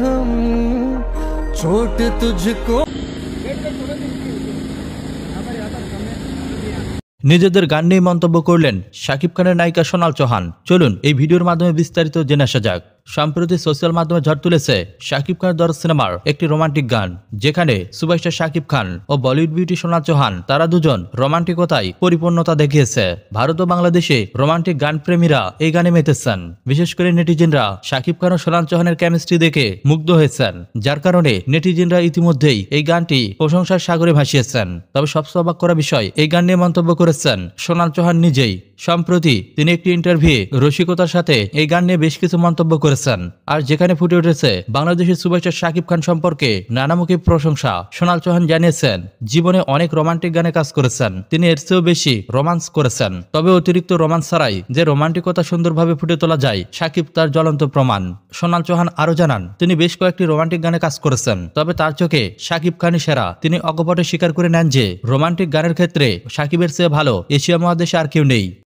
हम चोट तुझको নিজেদের গান নিয়ে মন্তব্য করলেন শাকিব খানের নায়িকা সোনাল চৌহান চলুন এই ভিডিওর মাধ্যমে বিস্তারিত জেনে আসা যাক সম্প্রতি সোশ্যাল মাধ্যমে ঝড় তুলেছে শাকিব খান দর সিনেমার একটি রোমান্টিক গান যেখানে সুপারস্টার শাকিব খান ও বলিউড বিউটি সোনা চৌহান তারা দুজন রোমান্টিকতায় পরিপূর্ণতা দেখিয়েছে ভারত ও বাংলাদেশে রোমান্টিক গান প্রেমীরা এই গানে মেতেছেন বিশেষ করে নেটিজেনরা শাকিব খান ও সোনাল চৌহানের কেমিস্ট্রি দেখে মুগ্ধ হয়েছেন যার কারণে নেটিজেনরা ইতিমধ্যেই এই গানটি প্রশংসার সাগরে ভাসিয়েছেন তবে সবচেয়ে অবাক করা বিষয় এই গান নিয়ে মন্তব্য করেছেন সোনাল চৌহান নিজেই সম্প্রতি তিনি একটি ইন্টারভিউ রসিকতার সাথে এই গান নিয়ে বেশ কিছু মন্তব্য করেছেন করেছেন আর যেখানে ফুটে উঠেছে বাংলাদেশের সুপারস্টার শাকিব খান সম্পর্কে নানামুখী প্রশংসা সোনাল চৌহান জানিয়েছেন জীবনে অনেক রোমান্টিক গানে কাজ করেছেন তিনি এর চেয়েও বেশি রোমান্স করেছেন তবে অতিরিক্ত রোমান্স ছাড়াই যে রোমান্টিকতা সুন্দরভাবে ফুটে তোলা যায় সাকিব তার জ্বলন্ত প্রমাণ সোনাল চৌহান আরও জানান তিনি বেশ কয়েকটি রোমান্টিক গানে কাজ করেছেন তবে তার চোখে সাকিব খানই সেরা তিনি অকপটে স্বীকার করে নেন যে রোমান্টিক গানের ক্ষেত্রে সাকিবের চেয়ে ভালো এশিয়া মহাদেশে আর কেউ নেই